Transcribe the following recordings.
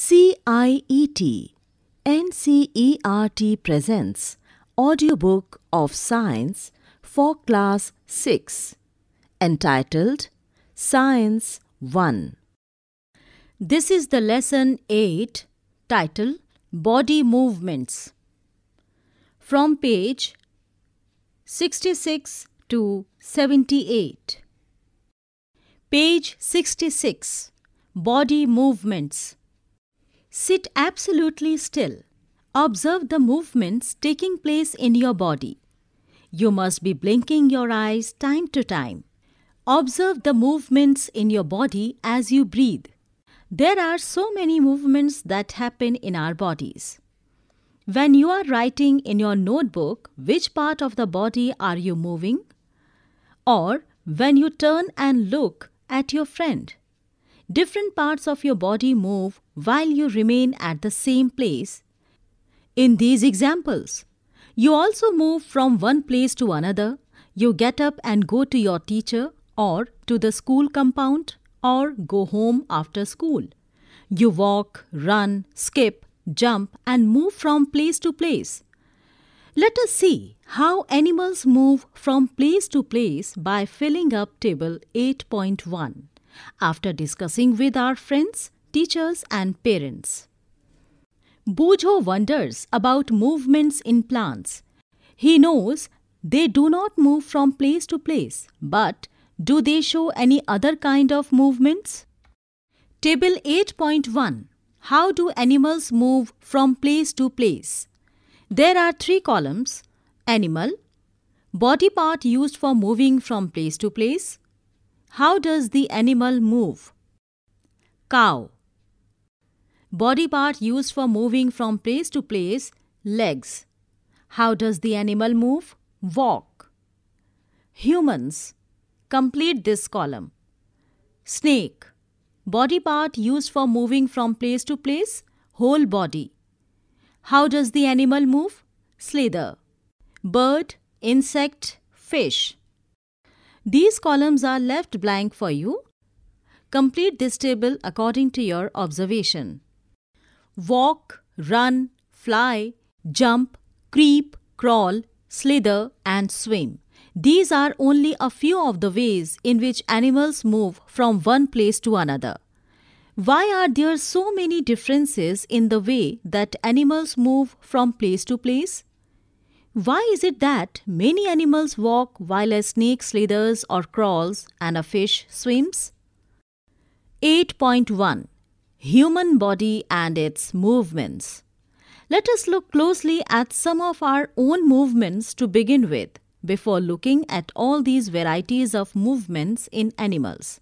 CIET NCERT presents audiobook of science for class 6 entitled Science 1. This is the lesson 8 title Body Movements from page 66 to 78. Page 66 Body Movements Sit absolutely still. Observe the movements taking place in your body. You must be blinking your eyes time to time. Observe the movements in your body as you breathe. There are so many movements that happen in our bodies. When you are writing in your notebook, which part of the body are you moving? Or when you turn and look at your friend, Different parts of your body move while you remain at the same place. In these examples, you also move from one place to another. You get up and go to your teacher or to the school compound or go home after school. You walk, run, skip, jump and move from place to place. Let us see how animals move from place to place by filling up table 8.1 after discussing with our friends, teachers, and parents. Bojo wonders about movements in plants. He knows they do not move from place to place, but do they show any other kind of movements? Table 8.1 How do animals move from place to place? There are three columns Animal, body part used for moving from place to place, how does the animal move? Cow. Body part used for moving from place to place, legs. How does the animal move? Walk. Humans. Complete this column. Snake. Body part used for moving from place to place, whole body. How does the animal move? Slither. Bird, insect, fish. These columns are left blank for you. Complete this table according to your observation. Walk, run, fly, jump, creep, crawl, slither and swim. These are only a few of the ways in which animals move from one place to another. Why are there so many differences in the way that animals move from place to place? Why is it that many animals walk while a snake slithers or crawls and a fish swims? 8.1 Human body and its movements. Let us look closely at some of our own movements to begin with before looking at all these varieties of movements in animals.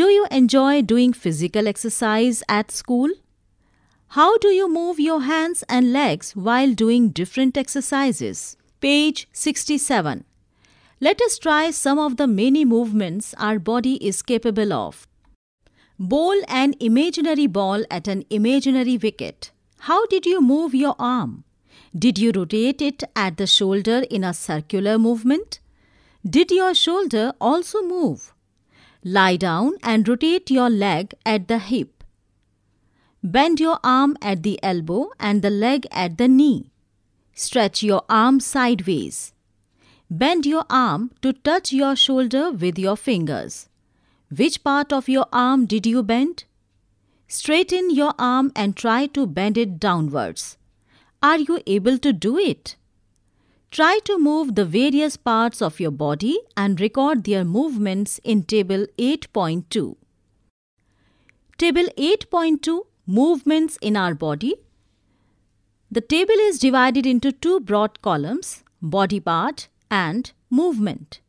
Do you enjoy doing physical exercise at school? How do you move your hands and legs while doing different exercises? Page 67. Let us try some of the many movements our body is capable of. Bowl an imaginary ball at an imaginary wicket. How did you move your arm? Did you rotate it at the shoulder in a circular movement? Did your shoulder also move? Lie down and rotate your leg at the hip. Bend your arm at the elbow and the leg at the knee. Stretch your arm sideways. Bend your arm to touch your shoulder with your fingers. Which part of your arm did you bend? Straighten your arm and try to bend it downwards. Are you able to do it? Try to move the various parts of your body and record their movements in Table 8.2. Table 8.2 movements in our body. The table is divided into two broad columns, body part and movement.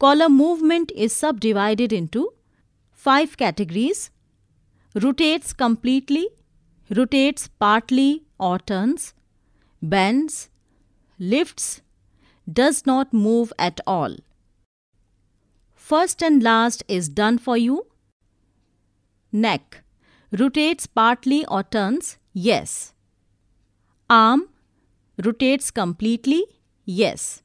Column movement is subdivided into five categories. Rotates completely, rotates partly or turns, bends, lifts, does not move at all. First and last is done for you. Neck rotates partly or turns? Yes. Arm rotates completely? Yes.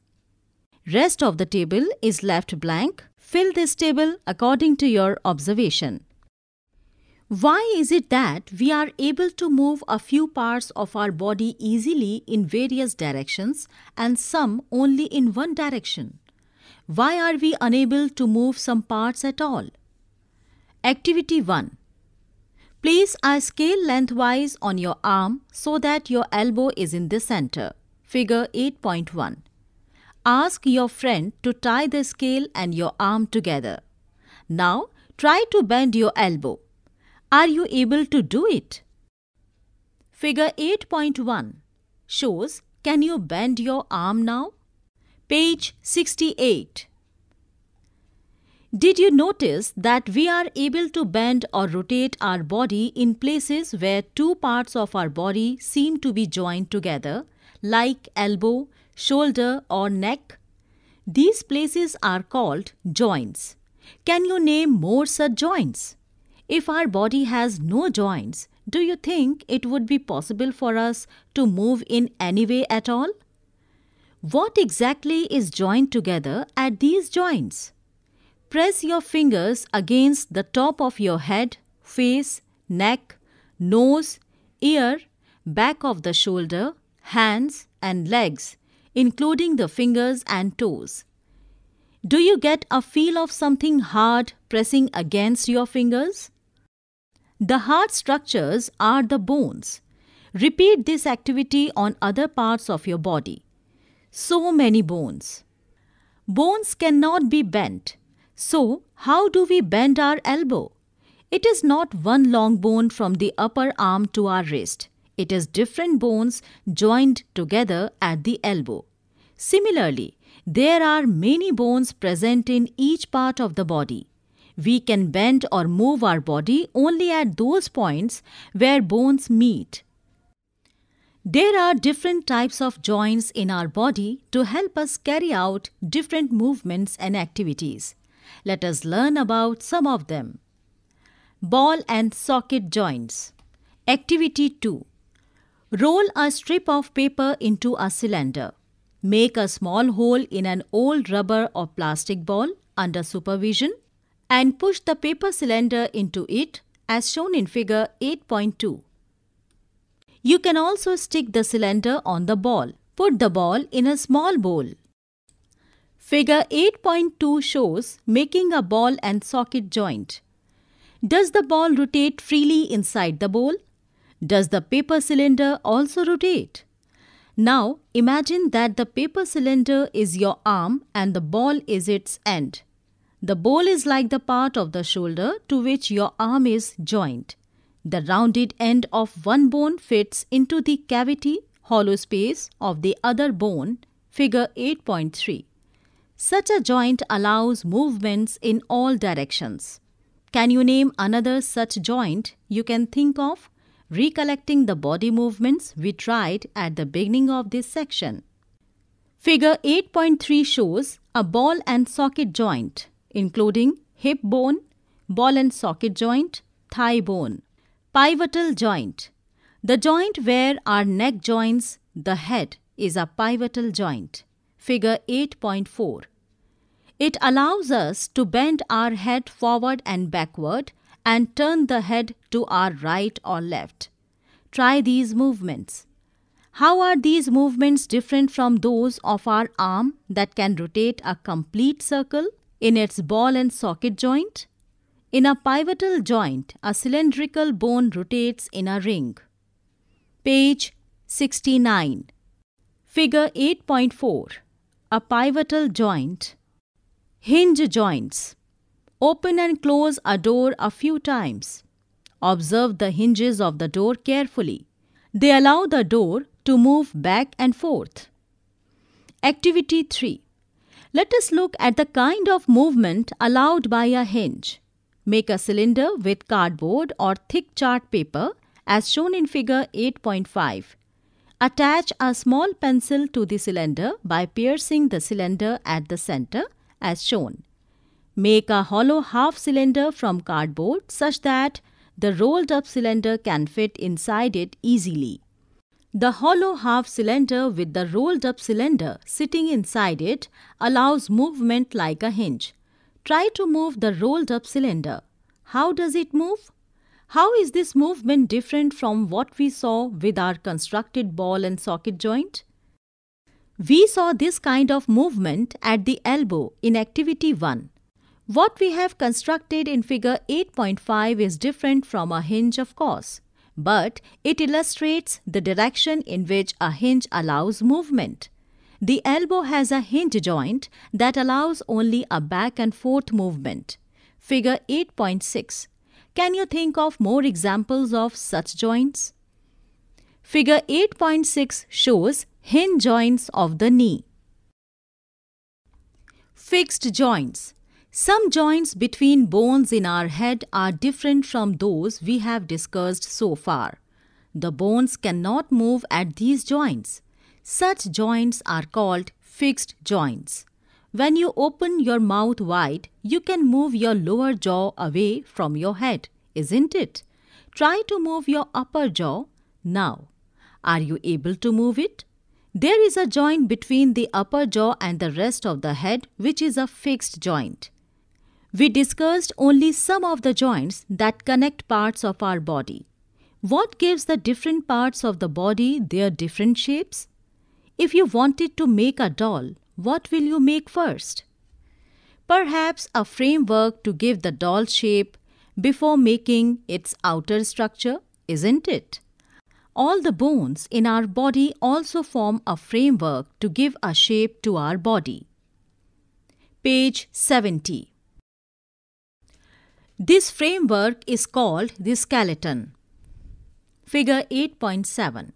Rest of the table is left blank. Fill this table according to your observation. Why is it that we are able to move a few parts of our body easily in various directions and some only in one direction? Why are we unable to move some parts at all? Activity 1 Place a scale lengthwise on your arm so that your elbow is in the center. Figure 8.1. Ask your friend to tie the scale and your arm together. Now try to bend your elbow. Are you able to do it? Figure 8.1 shows can you bend your arm now? Page 68 did you notice that we are able to bend or rotate our body in places where two parts of our body seem to be joined together, like elbow, shoulder, or neck? These places are called joints. Can you name more such joints? If our body has no joints, do you think it would be possible for us to move in any way at all? What exactly is joined together at these joints? Press your fingers against the top of your head, face, neck, nose, ear, back of the shoulder, hands and legs, including the fingers and toes. Do you get a feel of something hard pressing against your fingers? The hard structures are the bones. Repeat this activity on other parts of your body. So many bones. Bones cannot be bent. So, how do we bend our elbow? It is not one long bone from the upper arm to our wrist. It is different bones joined together at the elbow. Similarly, there are many bones present in each part of the body. We can bend or move our body only at those points where bones meet. There are different types of joints in our body to help us carry out different movements and activities. Let us learn about some of them. Ball and socket joints. Activity 2. Roll a strip of paper into a cylinder. Make a small hole in an old rubber or plastic ball under supervision and push the paper cylinder into it as shown in figure 8.2. You can also stick the cylinder on the ball. Put the ball in a small bowl. Figure 8.2 shows making a ball and socket joint. Does the ball rotate freely inside the bowl? Does the paper cylinder also rotate? Now imagine that the paper cylinder is your arm and the ball is its end. The bowl is like the part of the shoulder to which your arm is joined. The rounded end of one bone fits into the cavity hollow space of the other bone, figure 8.3. Such a joint allows movements in all directions. Can you name another such joint you can think of? Recollecting the body movements we tried at the beginning of this section. Figure 8.3 shows a ball and socket joint, including hip bone, ball and socket joint, thigh bone. Pivotal joint. The joint where our neck joins the head is a pivotal joint figure 8.4. It allows us to bend our head forward and backward and turn the head to our right or left. Try these movements. How are these movements different from those of our arm that can rotate a complete circle in its ball and socket joint? In a pivotal joint, a cylindrical bone rotates in a ring. Page 69. Figure 8.4 a pivotal joint. Hinge joints. Open and close a door a few times. Observe the hinges of the door carefully. They allow the door to move back and forth. Activity 3. Let us look at the kind of movement allowed by a hinge. Make a cylinder with cardboard or thick chart paper as shown in figure 8.5 Attach a small pencil to the cylinder by piercing the cylinder at the center as shown. Make a hollow half cylinder from cardboard such that the rolled up cylinder can fit inside it easily. The hollow half cylinder with the rolled up cylinder sitting inside it allows movement like a hinge. Try to move the rolled up cylinder. How does it move? How is this movement different from what we saw with our constructed ball and socket joint? We saw this kind of movement at the elbow in activity 1. What we have constructed in figure 8.5 is different from a hinge of course, but it illustrates the direction in which a hinge allows movement. The elbow has a hinge joint that allows only a back and forth movement. Figure 8.6 can you think of more examples of such joints? Figure 8.6 shows hinge joints of the knee. Fixed joints. Some joints between bones in our head are different from those we have discussed so far. The bones cannot move at these joints. Such joints are called fixed joints. When you open your mouth wide, you can move your lower jaw away from your head, isn't it? Try to move your upper jaw now. Are you able to move it? There is a joint between the upper jaw and the rest of the head which is a fixed joint. We discussed only some of the joints that connect parts of our body. What gives the different parts of the body their different shapes? If you wanted to make a doll, what will you make first? Perhaps a framework to give the doll shape before making its outer structure, isn't it? All the bones in our body also form a framework to give a shape to our body. Page 70. This framework is called the skeleton. Figure 8.7.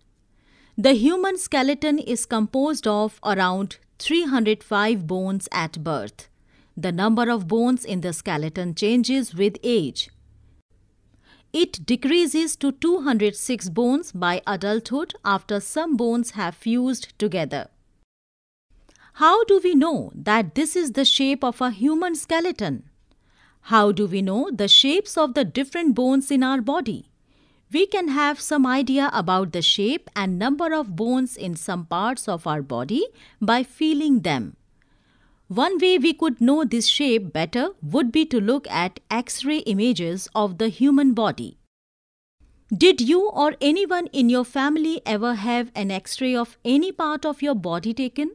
The human skeleton is composed of around 305 bones at birth. The number of bones in the skeleton changes with age. It decreases to 206 bones by adulthood after some bones have fused together. How do we know that this is the shape of a human skeleton? How do we know the shapes of the different bones in our body? we can have some idea about the shape and number of bones in some parts of our body by feeling them. One way we could know this shape better would be to look at X-ray images of the human body. Did you or anyone in your family ever have an X-ray of any part of your body taken?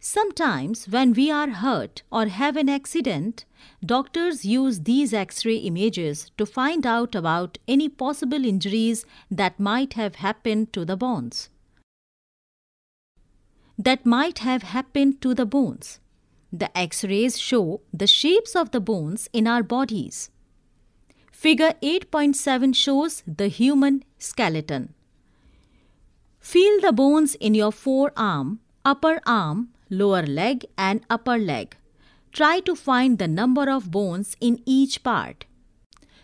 Sometimes, when we are hurt or have an accident, doctors use these x ray images to find out about any possible injuries that might have happened to the bones. That might have happened to the bones. The x rays show the shapes of the bones in our bodies. Figure 8.7 shows the human skeleton. Feel the bones in your forearm, upper arm, lower leg and upper leg. Try to find the number of bones in each part.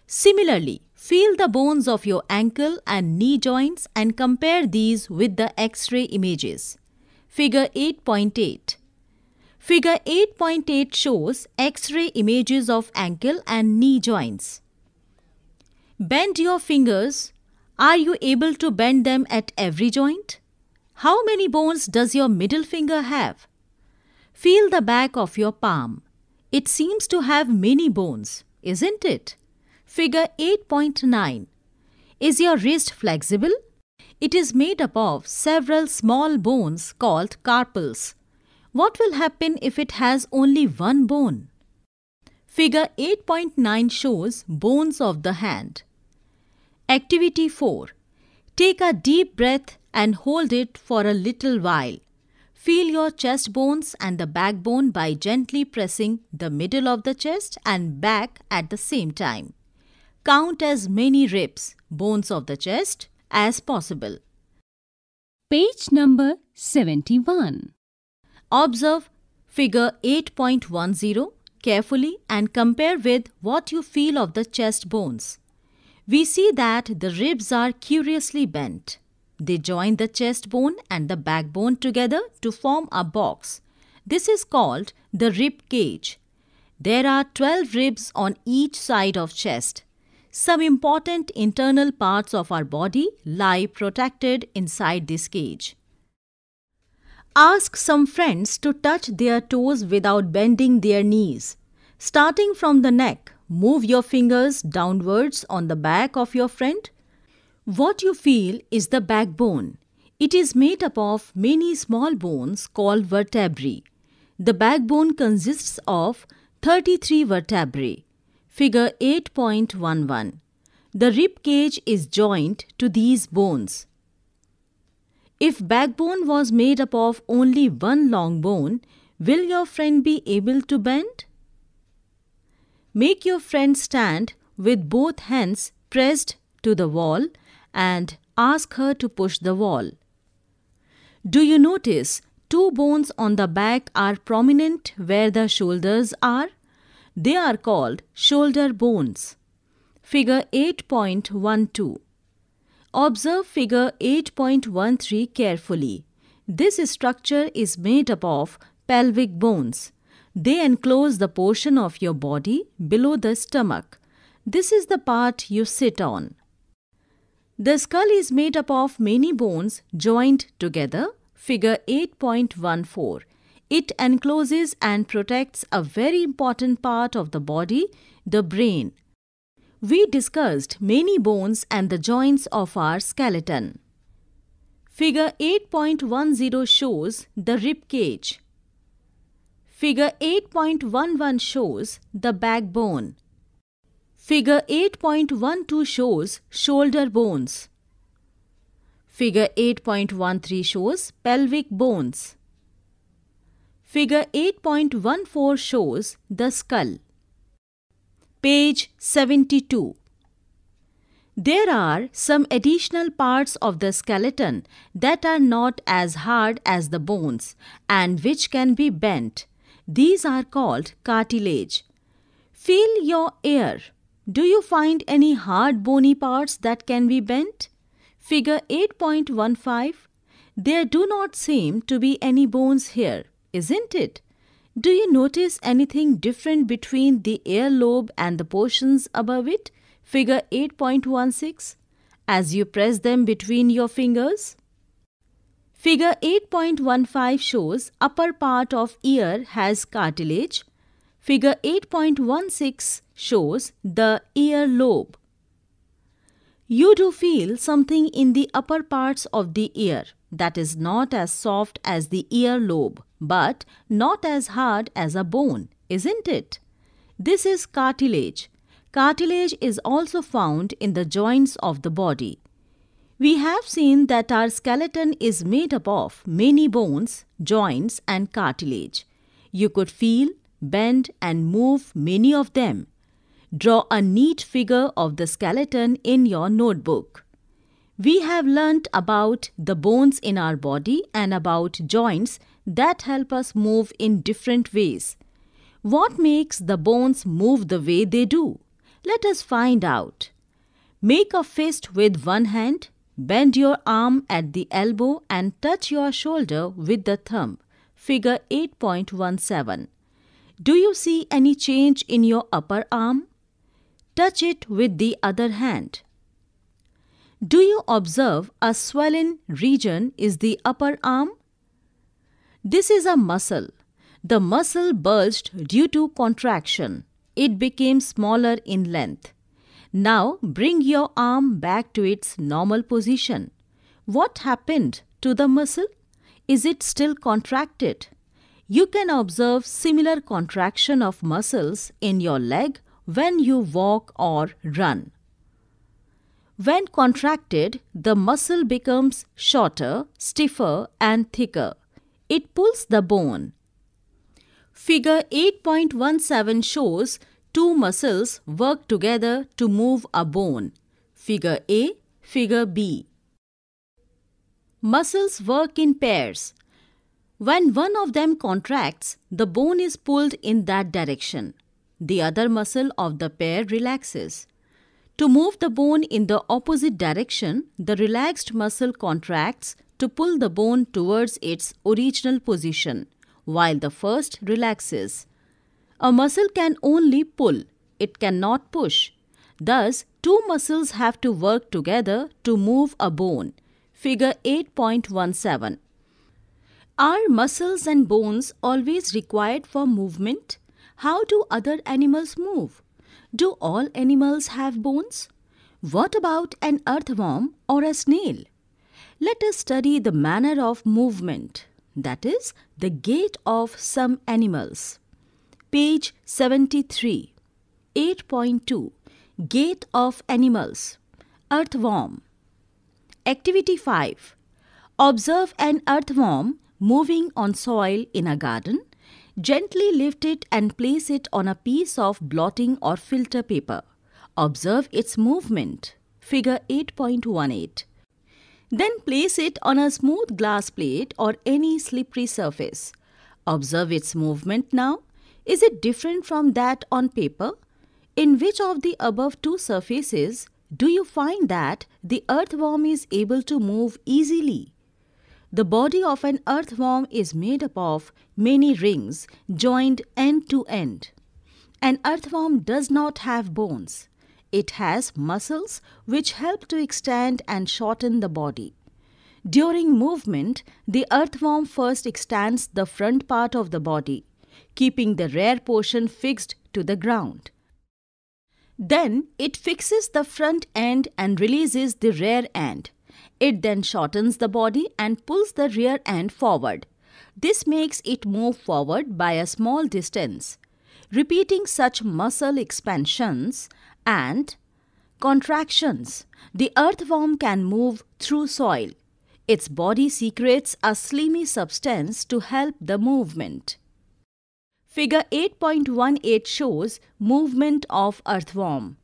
Similarly, feel the bones of your ankle and knee joints and compare these with the X-ray images. Figure 8.8 Figure 8.8 shows X-ray images of ankle and knee joints. Bend your fingers. Are you able to bend them at every joint? How many bones does your middle finger have? Feel the back of your palm. It seems to have many bones, isn't it? Figure 8.9. Is your wrist flexible? It is made up of several small bones called carpals. What will happen if it has only one bone? Figure 8.9 shows bones of the hand. Activity 4. Take a deep breath and hold it for a little while. Feel your chest bones and the backbone by gently pressing the middle of the chest and back at the same time. Count as many ribs, bones of the chest, as possible. Page number 71. Observe figure 8.10 carefully and compare with what you feel of the chest bones. We see that the ribs are curiously bent. They join the chest bone and the backbone together to form a box. This is called the rib cage. There are 12 ribs on each side of chest. Some important internal parts of our body lie protected inside this cage. Ask some friends to touch their toes without bending their knees. Starting from the neck, move your fingers downwards on the back of your friend what you feel is the backbone. It is made up of many small bones called vertebrae. The backbone consists of 33 vertebrae. Figure 8.11. The rib cage is joined to these bones. If backbone was made up of only one long bone, will your friend be able to bend? Make your friend stand with both hands pressed to the wall and ask her to push the wall. Do you notice two bones on the back are prominent where the shoulders are? They are called shoulder bones. Figure 8.12 Observe figure 8.13 carefully. This structure is made up of pelvic bones. They enclose the portion of your body below the stomach. This is the part you sit on. The skull is made up of many bones joined together, figure 8.14. It encloses and protects a very important part of the body, the brain. We discussed many bones and the joints of our skeleton. Figure 8.10 shows the rib cage. Figure 8.11 shows the backbone. Figure 8.12 shows shoulder bones. Figure 8.13 shows pelvic bones. Figure 8.14 shows the skull. Page 72. There are some additional parts of the skeleton that are not as hard as the bones and which can be bent. These are called cartilage. Feel your ear. Do you find any hard bony parts that can be bent? Figure 8.15. There do not seem to be any bones here, isn't it? Do you notice anything different between the earlobe and the portions above it? Figure 8.16. As you press them between your fingers. Figure 8.15 shows upper part of ear has cartilage Figure 8.16 shows the ear lobe. You do feel something in the upper parts of the ear that is not as soft as the ear lobe but not as hard as a bone, isn't it? This is cartilage. Cartilage is also found in the joints of the body. We have seen that our skeleton is made up of many bones, joints and cartilage. You could feel bend and move many of them. Draw a neat figure of the skeleton in your notebook. We have learnt about the bones in our body and about joints that help us move in different ways. What makes the bones move the way they do? Let us find out. Make a fist with one hand, bend your arm at the elbow and touch your shoulder with the thumb. Figure 8.17. Do you see any change in your upper arm? Touch it with the other hand. Do you observe a swollen region is the upper arm? This is a muscle. The muscle bulged due to contraction. It became smaller in length. Now bring your arm back to its normal position. What happened to the muscle? Is it still contracted? You can observe similar contraction of muscles in your leg when you walk or run. When contracted, the muscle becomes shorter, stiffer, and thicker. It pulls the bone. Figure 8.17 shows two muscles work together to move a bone. Figure A, Figure B. Muscles work in pairs when one of them contracts, the bone is pulled in that direction. The other muscle of the pair relaxes. To move the bone in the opposite direction, the relaxed muscle contracts to pull the bone towards its original position, while the first relaxes. A muscle can only pull, it cannot push. Thus, two muscles have to work together to move a bone. Figure 8.17 are muscles and bones always required for movement? How do other animals move? Do all animals have bones? What about an earthworm or a snail? Let us study the manner of movement, that is, the gait of some animals. Page 73, 8.2 Gait of Animals, Earthworm. Activity 5 Observe an earthworm moving on soil in a garden, gently lift it and place it on a piece of blotting or filter paper. Observe its movement. Figure 8.18. Then place it on a smooth glass plate or any slippery surface. Observe its movement now. Is it different from that on paper? In which of the above two surfaces do you find that the earthworm is able to move easily? The body of an earthworm is made up of many rings joined end to end. An earthworm does not have bones. It has muscles which help to extend and shorten the body. During movement, the earthworm first extends the front part of the body, keeping the rear portion fixed to the ground. Then it fixes the front end and releases the rear end, it then shortens the body and pulls the rear end forward. This makes it move forward by a small distance. Repeating such muscle expansions and contractions, the earthworm can move through soil. Its body secretes a slimy substance to help the movement. Figure 8.18 shows movement of earthworm.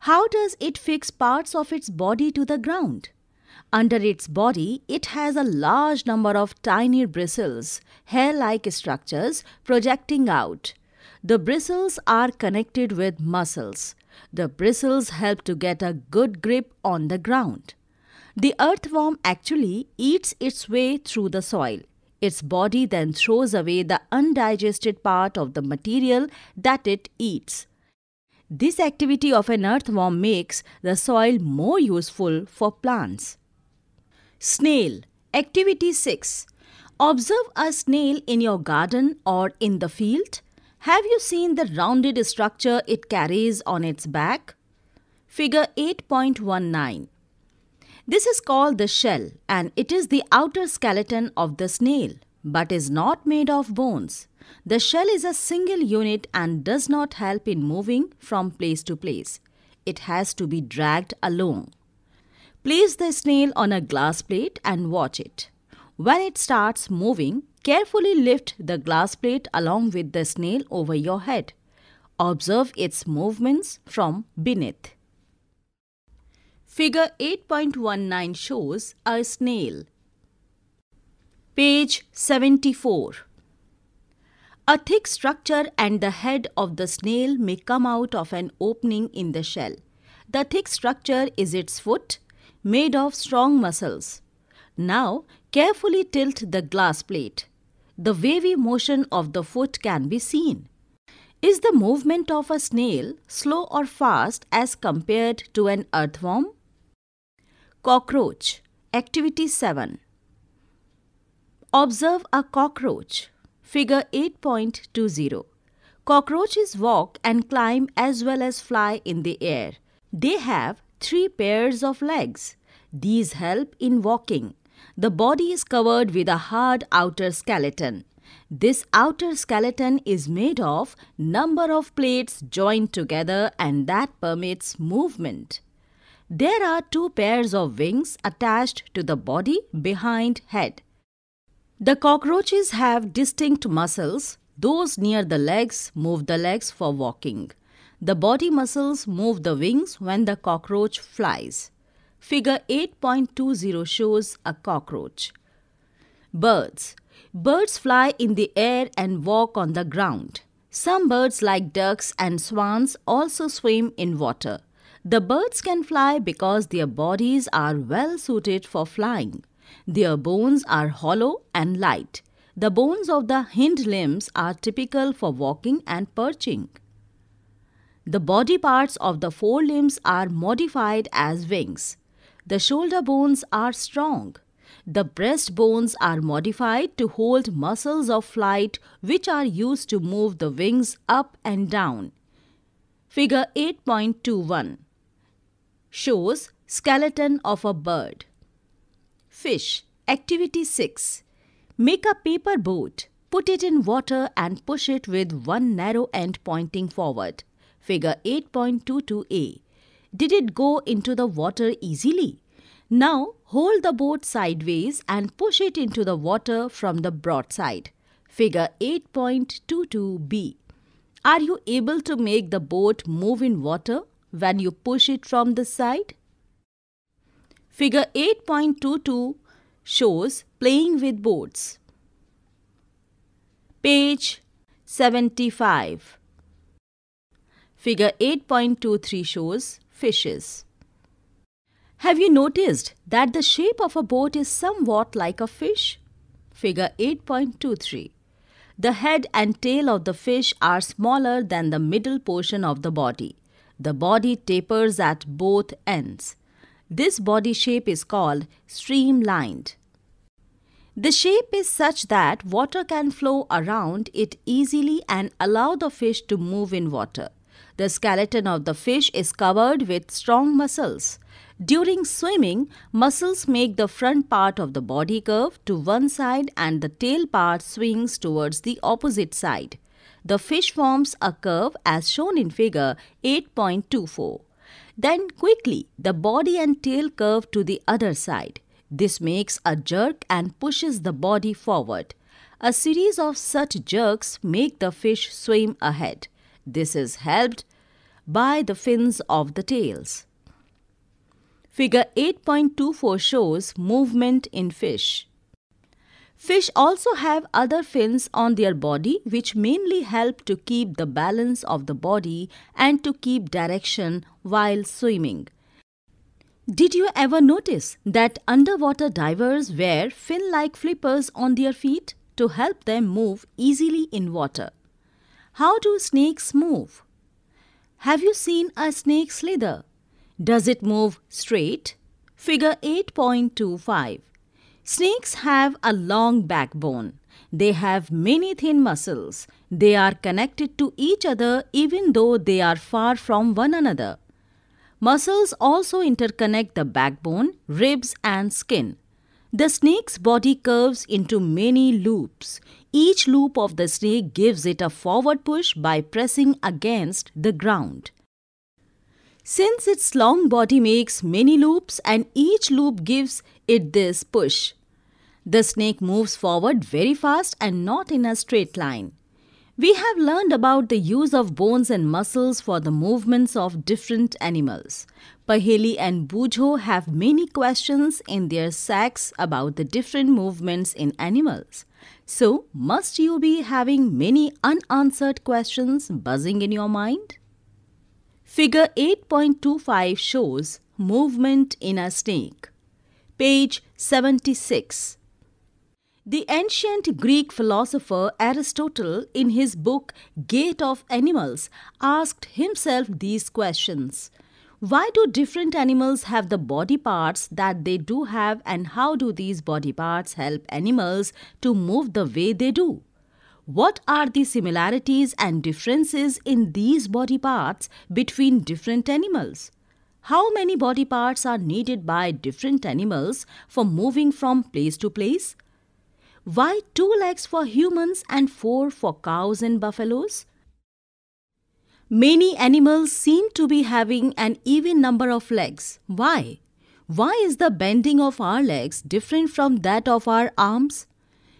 How does it fix parts of its body to the ground? Under its body, it has a large number of tiny bristles, hair-like structures projecting out. The bristles are connected with muscles. The bristles help to get a good grip on the ground. The earthworm actually eats its way through the soil. Its body then throws away the undigested part of the material that it eats. This activity of an earthworm makes the soil more useful for plants. Snail. Activity 6. Observe a snail in your garden or in the field. Have you seen the rounded structure it carries on its back? Figure 8.19. This is called the shell and it is the outer skeleton of the snail but is not made of bones. The shell is a single unit and does not help in moving from place to place. It has to be dragged along. Place the snail on a glass plate and watch it. When it starts moving, carefully lift the glass plate along with the snail over your head. Observe its movements from beneath. Figure 8.19 shows a snail. Page 74. A thick structure and the head of the snail may come out of an opening in the shell. The thick structure is its foot made of strong muscles. Now, carefully tilt the glass plate. The wavy motion of the foot can be seen. Is the movement of a snail slow or fast as compared to an earthworm? Cockroach. Activity 7. Observe a cockroach. Figure 8.20. Cockroaches walk and climb as well as fly in the air. They have three pairs of legs. These help in walking. The body is covered with a hard outer skeleton. This outer skeleton is made of number of plates joined together and that permits movement. There are two pairs of wings attached to the body behind head. The cockroaches have distinct muscles. Those near the legs move the legs for walking. The body muscles move the wings when the cockroach flies. Figure 8.20 shows a cockroach. Birds. Birds fly in the air and walk on the ground. Some birds, like ducks and swans, also swim in water. The birds can fly because their bodies are well suited for flying. Their bones are hollow and light. The bones of the hind limbs are typical for walking and perching. The body parts of the forelimbs are modified as wings. The shoulder bones are strong. The breast bones are modified to hold muscles of flight which are used to move the wings up and down. Figure 8.21 shows skeleton of a bird. Fish. Activity 6. Make a paper boat. Put it in water and push it with one narrow end pointing forward. Figure 8.22a. Did it go into the water easily? Now hold the boat sideways and push it into the water from the broadside. Figure 8.22b. Are you able to make the boat move in water when you push it from the side? Figure 8.22 shows playing with boats. Page 75. Figure 8.23 shows fishes. Have you noticed that the shape of a boat is somewhat like a fish? Figure 8.23. The head and tail of the fish are smaller than the middle portion of the body. The body tapers at both ends. This body shape is called streamlined. The shape is such that water can flow around it easily and allow the fish to move in water. The skeleton of the fish is covered with strong muscles. During swimming, muscles make the front part of the body curve to one side and the tail part swings towards the opposite side. The fish forms a curve as shown in figure 8.24. Then quickly, the body and tail curve to the other side. This makes a jerk and pushes the body forward. A series of such jerks make the fish swim ahead. This is helped by the fins of the tails. Figure 8.24 shows movement in fish. Fish also have other fins on their body which mainly help to keep the balance of the body and to keep direction while swimming. Did you ever notice that underwater divers wear fin-like flippers on their feet to help them move easily in water? How do snakes move? Have you seen a snake slither? Does it move straight? Figure 8.25. Snakes have a long backbone. They have many thin muscles. They are connected to each other even though they are far from one another. Muscles also interconnect the backbone, ribs and skin. The snake's body curves into many loops. Each loop of the snake gives it a forward push by pressing against the ground. Since its long body makes many loops and each loop gives it this push, the snake moves forward very fast and not in a straight line. We have learned about the use of bones and muscles for the movements of different animals. Paheli and Bujho have many questions in their sacks about the different movements in animals. So, must you be having many unanswered questions buzzing in your mind? Figure 8.25 shows movement in a snake. Page 76. The ancient Greek philosopher Aristotle, in his book Gate of Animals, asked himself these questions why do different animals have the body parts that they do have and how do these body parts help animals to move the way they do? What are the similarities and differences in these body parts between different animals? How many body parts are needed by different animals for moving from place to place? Why two legs for humans and four for cows and buffaloes? Many animals seem to be having an even number of legs. Why? Why is the bending of our legs different from that of our arms?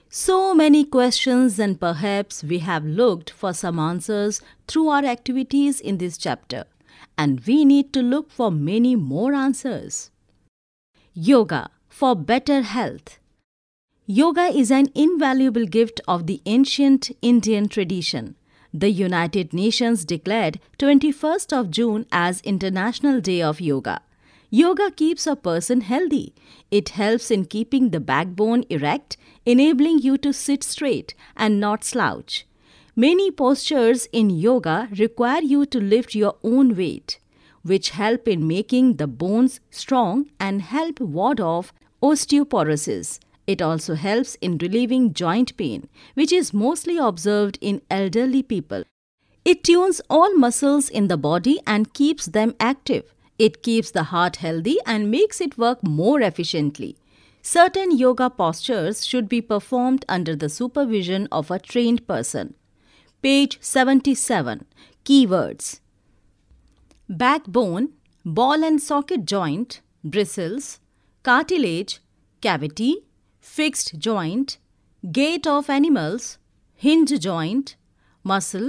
So many questions and perhaps we have looked for some answers through our activities in this chapter. And we need to look for many more answers. Yoga for better health. Yoga is an invaluable gift of the ancient Indian tradition. The United Nations declared 21st of June as International Day of Yoga. Yoga keeps a person healthy. It helps in keeping the backbone erect, enabling you to sit straight and not slouch. Many postures in yoga require you to lift your own weight, which help in making the bones strong and help ward off osteoporosis, it also helps in relieving joint pain, which is mostly observed in elderly people. It tunes all muscles in the body and keeps them active. It keeps the heart healthy and makes it work more efficiently. Certain yoga postures should be performed under the supervision of a trained person. Page 77 Keywords Backbone, ball and socket joint, bristles, cartilage, cavity, fixed joint, gait of animals, hinge joint, muscle,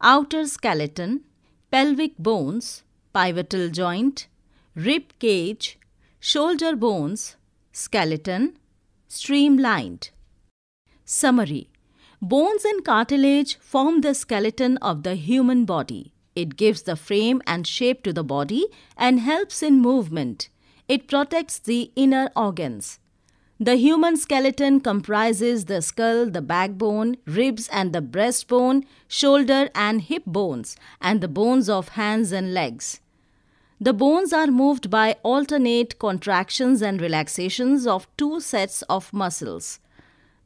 outer skeleton, pelvic bones, pivotal joint, rib cage, shoulder bones, skeleton, streamlined. Summary Bones and cartilage form the skeleton of the human body. It gives the frame and shape to the body and helps in movement. It protects the inner organs. The human skeleton comprises the skull, the backbone, ribs and the breastbone, shoulder and hip bones, and the bones of hands and legs. The bones are moved by alternate contractions and relaxations of two sets of muscles.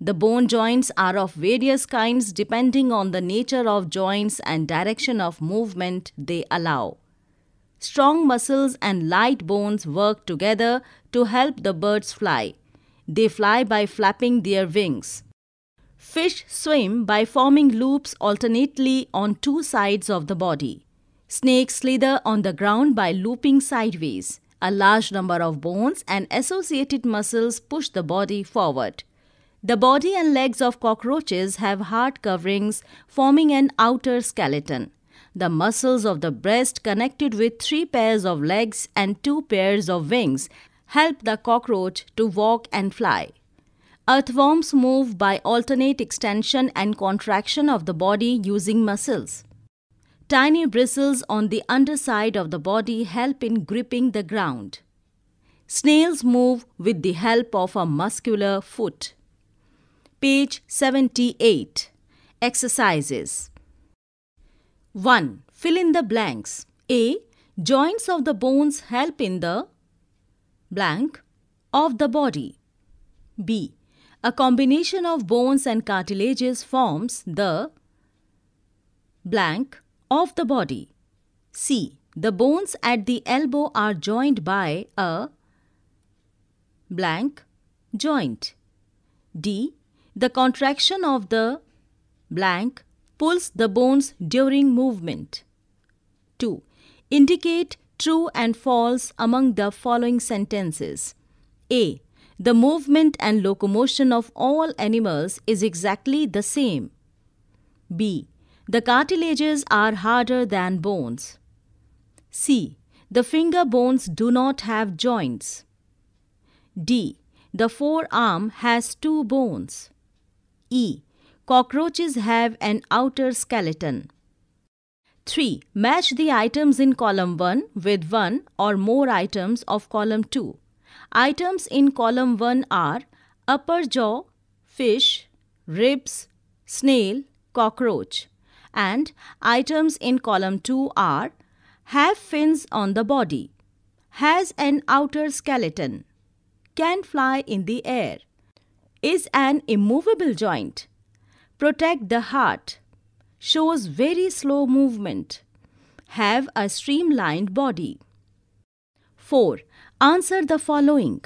The bone joints are of various kinds depending on the nature of joints and direction of movement they allow. Strong muscles and light bones work together to help the birds fly. They fly by flapping their wings. Fish swim by forming loops alternately on two sides of the body. Snakes slither on the ground by looping sideways. A large number of bones and associated muscles push the body forward. The body and legs of cockroaches have hard coverings forming an outer skeleton. The muscles of the breast connected with three pairs of legs and two pairs of wings help the cockroach to walk and fly. Earthworms move by alternate extension and contraction of the body using muscles. Tiny bristles on the underside of the body help in gripping the ground. Snails move with the help of a muscular foot. Page 78 Exercises 1. Fill in the blanks. A. Joints of the bones help in the blank of the body. B. A combination of bones and cartilages forms the blank of the body. C. The bones at the elbow are joined by a blank joint. D. The contraction of the blank pulls the bones during movement. 2. Indicate true and false among the following sentences. A. The movement and locomotion of all animals is exactly the same. B. The cartilages are harder than bones. C. The finger bones do not have joints. D. The forearm has two bones. E. Cockroaches have an outer skeleton. 3. Match the items in column 1 with one or more items of column 2. Items in column 1 are upper jaw, fish, ribs, snail, cockroach. And items in column 2 are have fins on the body, has an outer skeleton, can fly in the air, is an immovable joint, protect the heart, shows very slow movement. Have a streamlined body. 4. Answer the following.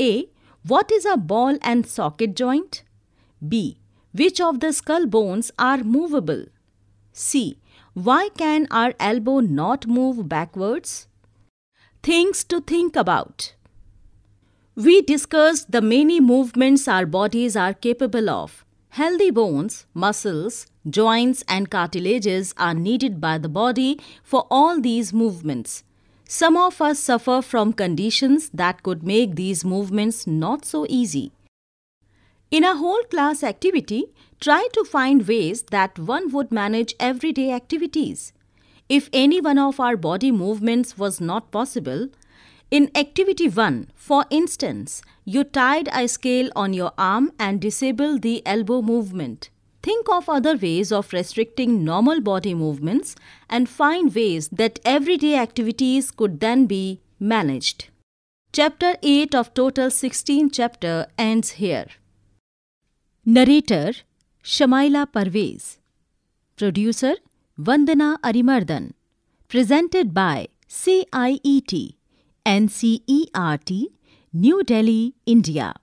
A. What is a ball and socket joint? B. Which of the skull bones are movable? C. Why can our elbow not move backwards? Things to think about. We discussed the many movements our bodies are capable of. Healthy bones, muscles, joints, and cartilages are needed by the body for all these movements. Some of us suffer from conditions that could make these movements not so easy. In a whole class activity, try to find ways that one would manage everyday activities. If any one of our body movements was not possible, in activity 1, for instance, you tied a scale on your arm and disabled the elbow movement. Think of other ways of restricting normal body movements and find ways that everyday activities could then be managed. Chapter 8 of total 16 chapter ends here. Narrator Shamaila Parvez Producer Vandana Arimardhan Presented by CIET NCERT, New Delhi, India.